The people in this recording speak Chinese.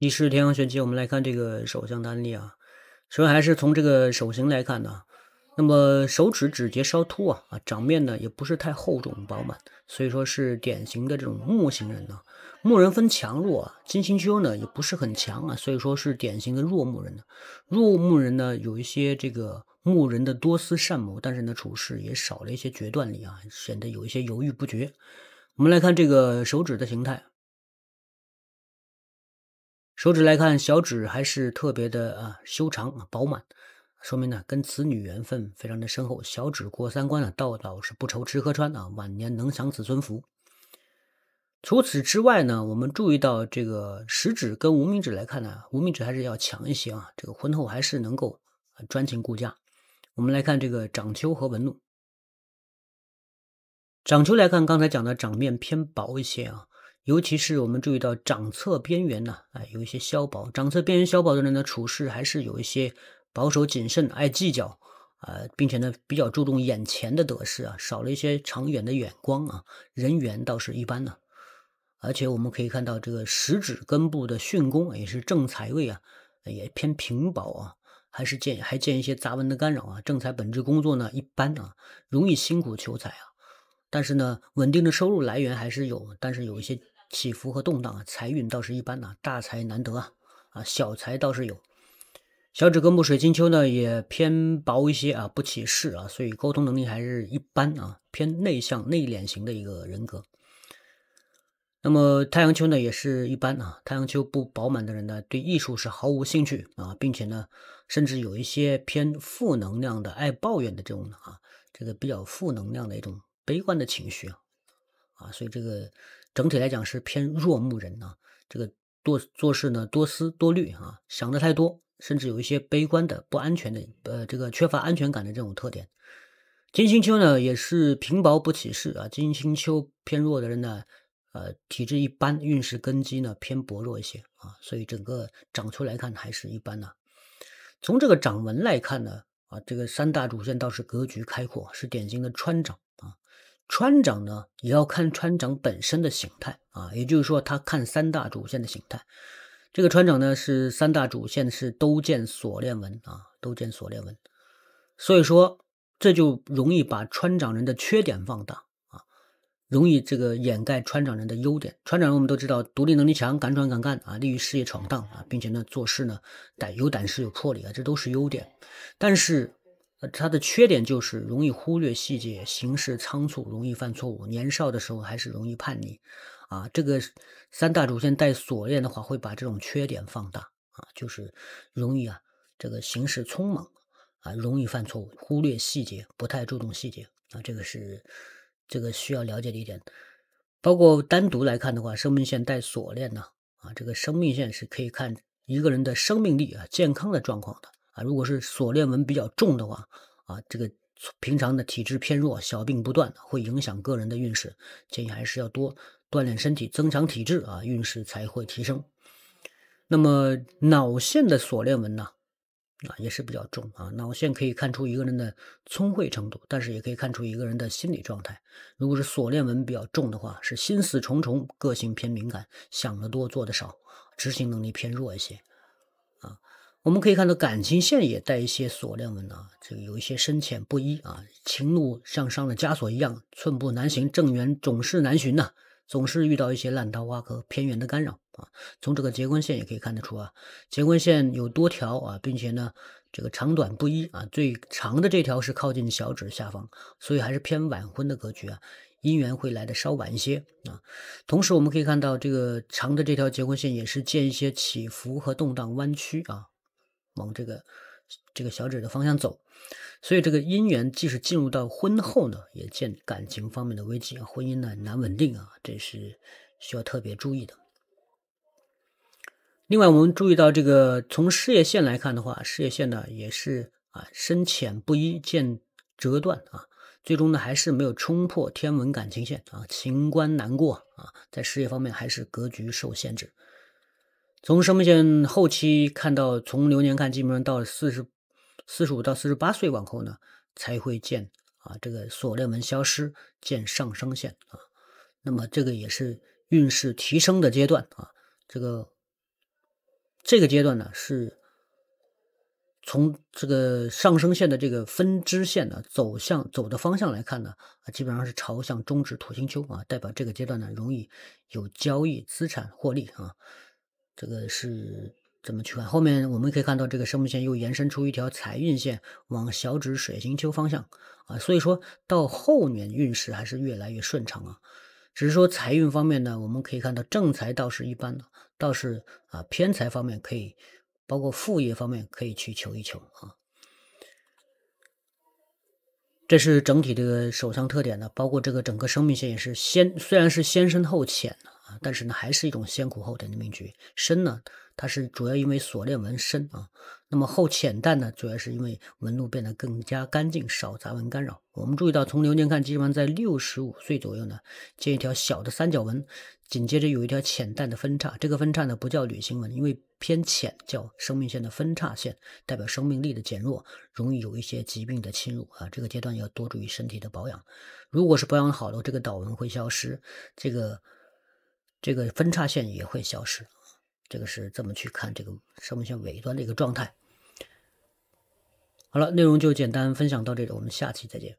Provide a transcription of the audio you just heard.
一是天罡玄机，我们来看这个手相的案例啊。首先还是从这个手型来看呢，那么手指指节稍凸啊，啊掌面呢也不是太厚重饱满，所以说是典型的这种木型人呢。木人分强弱啊，金星丘呢也不是很强啊，所以说是典型的弱木人呢。弱木人呢有一些这个木人的多思善谋，但是呢处事也少了一些决断力啊，显得有一些犹豫不决。我们来看这个手指的形态。手指来看，小指还是特别的啊，修长啊，饱满，说明呢跟子女缘分非常的深厚。小指过三关啊，到老是不愁吃喝穿啊，晚年能享子孙福。除此之外呢，我们注意到这个食指跟无名指来看呢，无名指还是要强一些啊，这个婚后还是能够专情顾家。我们来看这个掌丘和纹路，掌丘来看，刚才讲的掌面偏薄一些啊。尤其是我们注意到掌侧边缘呢，哎，有一些削薄。掌侧边缘削薄的人呢，处事还是有一些保守谨慎、爱计较啊，并且呢，比较注重眼前的得失啊，少了一些长远的眼光啊。人缘倒是一般呢。而且我们可以看到，这个食指根部的巽宫也是正财位啊，也偏平薄啊，还是见还见一些杂文的干扰啊。正财本职工作呢一般啊，容易辛苦求财啊，但是呢，稳定的收入来源还是有，但是有一些。起伏和动荡啊，财运倒是一般呐，大财难得啊，啊小财倒是有。小指根木水金秋呢，也偏薄一些啊，不起势啊，所以沟通能力还是一般啊，偏内向内敛型的一个人格。那么太阳秋呢也是一般啊，太阳秋不饱满的人呢，对艺术是毫无兴趣啊，并且呢，甚至有一些偏负能量的，爱抱怨的这种啊，这个比较负能量的一种悲观的情绪啊，啊，所以这个。整体来讲是偏弱木人啊，这个多做事呢多思多虑啊，想的太多，甚至有一些悲观的、不安全的，呃，这个缺乏安全感的这种特点。金星秋呢也是平薄不起势啊，金星秋偏弱的人呢，呃，体质一般，运势根基呢偏薄弱一些啊，所以整个掌出来看还是一般呢。从这个掌纹来看呢，啊，这个三大主线倒是格局开阔，是典型的川掌啊。川长呢，也要看川长本身的形态啊，也就是说，他看三大主线的形态。这个船长呢，是三大主线是都见锁链纹啊，都见锁链纹，所以说这就容易把川长人的缺点放大啊，容易这个掩盖川长人的优点。川长人我们都知道，独立能力强，敢闯敢干啊，利于事业闯荡啊，并且呢，做事呢胆有胆识，有魄力啊，这都是优点，但是。它的缺点就是容易忽略细节，行事仓促，容易犯错误。年少的时候还是容易叛逆，啊，这个三大主线带锁链的话，会把这种缺点放大，啊，就是容易啊，这个行事匆忙，啊，容易犯错误，忽略细节，不太注重细节，啊，这个是这个需要了解的一点。包括单独来看的话，生命线带锁链呢，啊，这个生命线是可以看一个人的生命力啊、健康的状况的。啊，如果是锁链纹比较重的话，啊，这个平常的体质偏弱，小病不断，会影响个人的运势。建议还是要多锻炼身体，增强体质啊，运势才会提升。那么脑线的锁链纹呢？啊，也是比较重啊。脑线可以看出一个人的聪慧程度，但是也可以看出一个人的心理状态。如果是锁链纹比较重的话，是心思重重，个性偏敏感，想的多，做的少，执行能力偏弱一些。我们可以看到感情线也带一些锁链纹呐，这个有一些深浅不一啊，情路像上了枷锁一样，寸步难行；正缘总是难寻呐，总是遇到一些烂桃花和偏缘的干扰啊。从这个结婚线也可以看得出啊，结婚线有多条啊，并且呢，这个长短不一啊，最长的这条是靠近小指下方，所以还是偏晚婚的格局啊，姻缘会来的稍晚一些啊。同时我们可以看到这个长的这条结婚线也是见一些起伏和动荡弯曲啊。往这个这个小指的方向走，所以这个姻缘即使进入到婚后呢，也见感情方面的危机，婚姻呢难稳定啊，这是需要特别注意的。另外，我们注意到这个从事业线来看的话，事业线呢也是啊深浅不一，见折断啊，最终呢还是没有冲破天文感情线啊，情关难过啊，在事业方面还是格局受限制。从生命线后期看到，从流年看，基本上到四十、四十五到四十八岁往后呢，才会见啊这个锁链纹消失，见上升线啊。那么这个也是运势提升的阶段啊。这个这个阶段呢，是从这个上升线的这个分支线呢走向走的方向来看呢，啊基本上是朝向中指土星丘啊，代表这个阶段呢容易有交易资产获利啊。这个是怎么去看？后面我们可以看到，这个生命线又延伸出一条财运线，往小指水星丘方向啊，所以说到后年运势还是越来越顺畅啊。只是说财运方面呢，我们可以看到正财倒是一般的，倒是啊偏财方面可以，包括副业方面可以去求一求啊。这是整体这个手相特点呢，包括这个整个生命线也是先虽然是先深后浅的。啊，但是呢，还是一种先苦后甜的命局。深呢，它是主要因为锁链纹深啊。那么后浅淡呢，主要是因为纹路变得更加干净，少杂纹干扰。我们注意到，从流年看，基本上在六十五岁左右呢，见一条小的三角纹，紧接着有一条浅淡的分叉。这个分叉呢，不叫旅行纹，因为偏浅，叫生命线的分叉线，代表生命力的减弱，容易有一些疾病的侵入啊。这个阶段要多注意身体的保养。如果是保养好了，这个岛纹会消失。这个。这个分叉线也会消失，这个是这么去看这个生命线尾端的一个状态。好了，内容就简单分享到这里，我们下期再见。